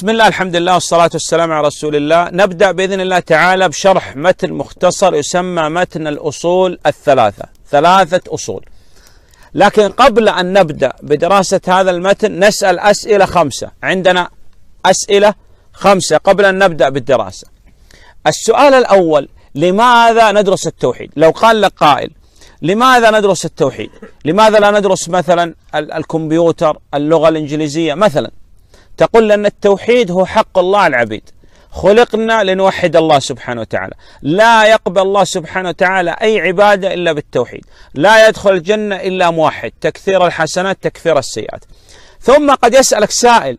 بسم الله الحمد لله والصلاة والسلام على رسول الله نبدأ بإذن الله تعالى بشرح متن مختصر يسمى متن الأصول الثلاثة ثلاثة أصول لكن قبل أن نبدأ بدراسة هذا المتن نسأل أسئلة خمسة عندنا أسئلة خمسة قبل أن نبدأ بالدراسة السؤال الأول لماذا ندرس التوحيد لو قال لك قائل لماذا ندرس التوحيد لماذا لا ندرس مثلا الكمبيوتر اللغة الإنجليزية مثلا تقول أن التوحيد هو حق الله العبيد خلقنا لنوحد الله سبحانه وتعالى لا يقبل الله سبحانه وتعالى أي عبادة إلا بالتوحيد لا يدخل الجنة إلا موحد تكثير الحسنات تكثير السيئات ثم قد يسألك سائل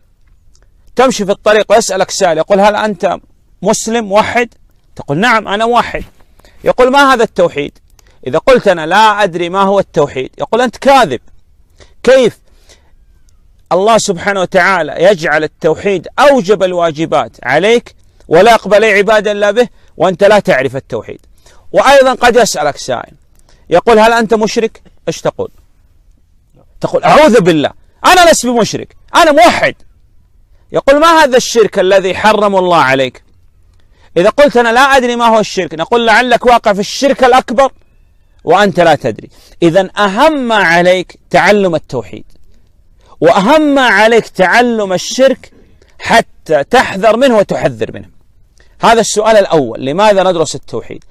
تمشي في الطريق ويسألك سائل يقول هل أنت مسلم موحد تقول نعم أنا موحد يقول ما هذا التوحيد إذا قلت أنا لا أدري ما هو التوحيد يقول أنت كاذب كيف الله سبحانه وتعالى يجعل التوحيد أوجب الواجبات عليك ولا أقبل عباده إلا به وأنت لا تعرف التوحيد وأيضا قد يسألك سائل يقول هل أنت مشرك؟ إيش تقول؟ تقول أعوذ بالله أنا لست بمشرك أنا موحد يقول ما هذا الشرك الذي حرم الله عليك إذا قلت أنا لا أدري ما هو الشرك نقول لعلك واقع في الشرك الأكبر وأنت لا تدري إذا أهم ما عليك تعلم التوحيد وأهم ما عليك تعلم الشرك حتى تحذر منه وتحذر منه هذا السؤال الأول لماذا ندرس التوحيد